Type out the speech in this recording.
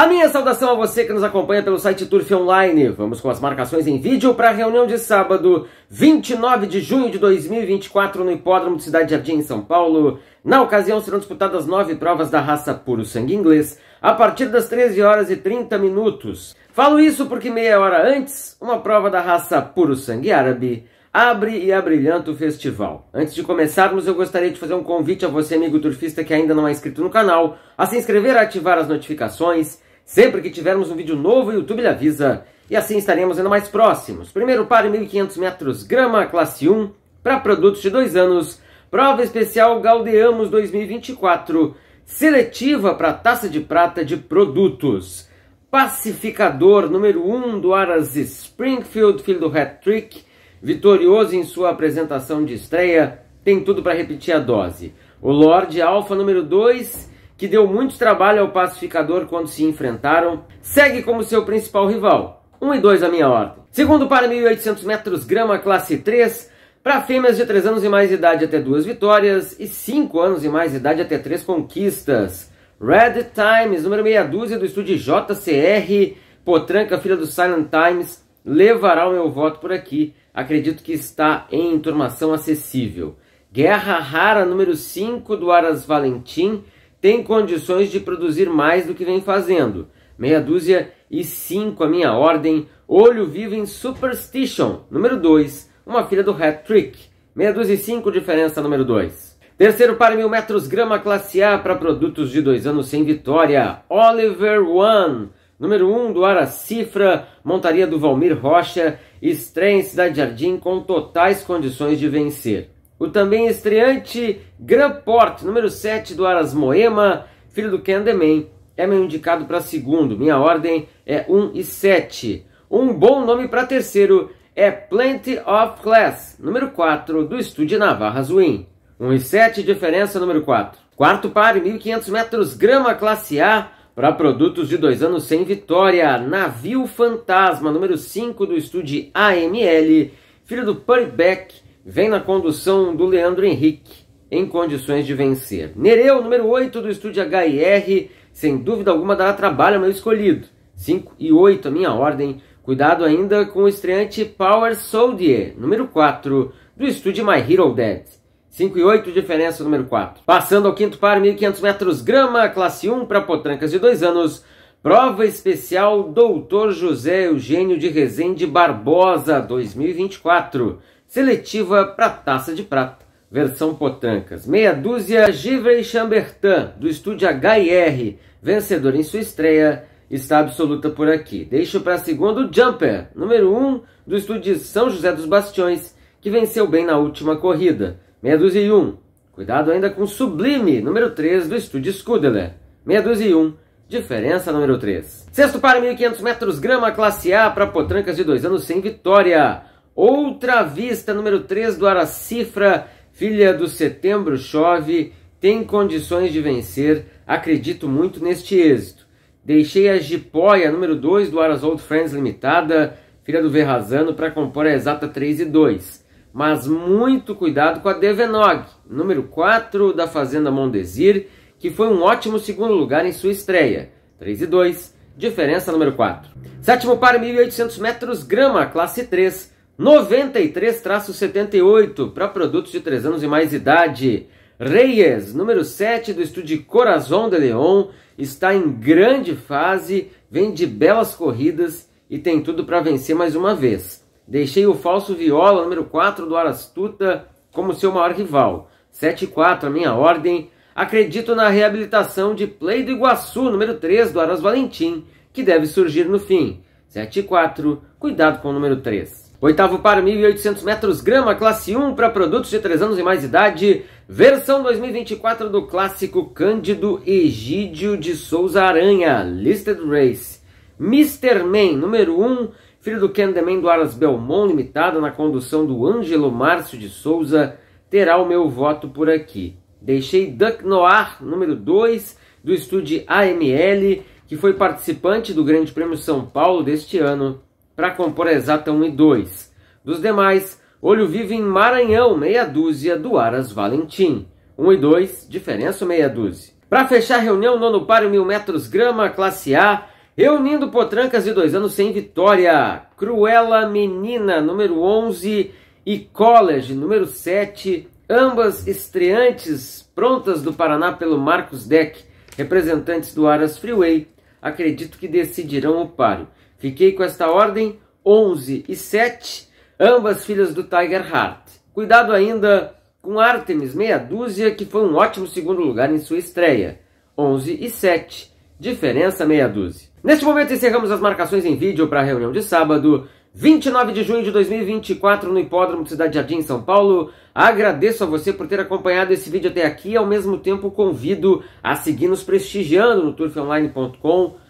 A minha saudação a você que nos acompanha pelo site Turf Online. Vamos com as marcações em vídeo para a reunião de sábado, 29 de junho de 2024, no Hipódromo de Cidade Jardim, em São Paulo. Na ocasião, serão disputadas nove provas da raça puro sangue inglês, a partir das 13 horas e 30 minutos. Falo isso porque meia hora antes, uma prova da raça puro sangue árabe abre e abrilhanta o festival. Antes de começarmos, eu gostaria de fazer um convite a você, amigo turfista que ainda não é inscrito no canal, a se inscrever, e ativar as notificações Sempre que tivermos um vídeo novo, o YouTube lhe avisa. E assim estaremos ainda mais próximos. Primeiro par 1500 metros grama, classe 1, para produtos de 2 anos. Prova especial Galdeamos 2024, seletiva para taça de prata de produtos. Pacificador número 1 um do Aras Springfield, filho do hat-trick, vitorioso em sua apresentação de estreia, tem tudo para repetir a dose. O Lorde Alfa número 2 que deu muito trabalho ao pacificador quando se enfrentaram, segue como seu principal rival. 1 e 2 a minha ordem. Segundo para 1.800 metros, grama classe 3, para fêmeas de 3 anos e mais idade até 2 vitórias e 5 anos e mais idade até 3 conquistas. Red Times, número meia dúzia do estúdio JCR, Potranca, filha do Silent Times, levará o meu voto por aqui. Acredito que está em enturmação acessível. Guerra Rara, número 5 do Aras Valentim, tem condições de produzir mais do que vem fazendo. Meia dúzia e cinco a minha ordem. Olho vivo em Superstition. Número 2, uma filha do Hat Trick. Meia dúzia e cinco, diferença número 2. Terceiro para mil metros grama classe A para produtos de dois anos sem vitória. Oliver One. Número 1 um, do Ara Cifra, montaria do Valmir Rocha, estreia em Cidade Jardim com totais condições de vencer. O também estreante Grand Port, número 7 do Aras Moema, filho do Candeman, é meu indicado para segundo. Minha ordem é 1 e 7. Um bom nome para terceiro é Plenty of Class, número 4 do Estúdio Navarra Zwin. 1 e 7, diferença número 4. Quarto par, 1500 metros, grama classe A, para produtos de dois anos sem vitória. Navio Fantasma, número 5 do estúdio AML, filho do Purbeck, vem na condução do Leandro Henrique, em condições de vencer. Nereu, número 8 do estúdio HIR, sem dúvida alguma dará trabalho ao meu escolhido. 5 e 8, a minha ordem. Cuidado ainda com o estreante Power Soldier, número 4, do estúdio My Hero Dead. 5 e 8, diferença número 4. Passando ao quinto par, 1.500 metros grama, classe 1 para potrancas de 2 anos. Prova especial Doutor José Eugênio de Rezende Barbosa, 2024 seletiva para Taça de Prata, versão Potancas. Meia dúzia Givre Chambertin, do estúdio HIR, vencedor em sua estreia, está absoluta por aqui. Deixo para segundo o Jumper, número 1 um, do estúdio São José dos Bastiões, que venceu bem na última corrida. Meia dúzia e 1. Um. Cuidado ainda com Sublime, número 3 do estúdio Scudeler. Meia dúzia e 1. Um. Diferença número 3. Sexto para 1.500 metros, grama classe A para Potrancas de dois anos sem vitória. Outra vista, número 3 do Aracifra, filha do Setembro Chove, tem condições de vencer, acredito muito neste êxito. Deixei a Jipoia, número 2 do Aras Old Friends Limitada, filha do Verrazano, para compor a exata 3 e 2. Mas muito cuidado com a Devenog, número 4 da Fazenda Mondesir, que foi um ótimo segundo lugar em sua estreia. 3 e 2, diferença número 4. Sétimo par, 1800 metros, grama, classe 3 93-78 para produtos de 3 anos e mais idade. Reyes, número 7 do estúdio Corazon de Leon, está em grande fase, vem de belas corridas e tem tudo para vencer mais uma vez. Deixei o falso Viola, número 4 do Arastuta, como seu maior rival. 7 4, a minha ordem. Acredito na reabilitação de Play do Iguaçu, número 3 do Aras Valentim, que deve surgir no fim. 7 4, cuidado com o número 3. Oitavo para 1.800 metros grama, classe 1 para produtos de 3 anos e mais idade. Versão 2024 do clássico Cândido Egídio de Souza Aranha, Listed Race. Mr. Man, número 1, filho do Candyman do Aras Belmont, limitado na condução do Ângelo Márcio de Souza, terá o meu voto por aqui. Deixei Duck Noir, número 2, do estúdio AML, que foi participante do Grande Prêmio São Paulo deste ano para compor a exata 1 e 2. Dos demais, Olho Vivo em Maranhão, meia dúzia do Aras Valentim. 1 e 2, diferença meia dúzia. Para fechar reunião, nono páreo, mil metros grama, classe A, reunindo Potrancas e dois anos sem vitória. Cruela Menina, número 11, e College, número 7, ambas estreantes prontas do Paraná pelo Marcos Deck, representantes do Aras Freeway, acredito que decidirão o páreo. Fiquei com esta ordem, 11 e 7, ambas filhas do Tiger Heart. Cuidado ainda com Artemis Meia Dúzia, que foi um ótimo segundo lugar em sua estreia, 11 e 7, diferença meia dúzia. Neste momento encerramos as marcações em vídeo para a reunião de sábado, 29 de junho de 2024 no Hipódromo de Cidade Jardim, São Paulo. Agradeço a você por ter acompanhado esse vídeo até aqui e ao mesmo tempo convido a seguir nos prestigiando no turfonline.com.br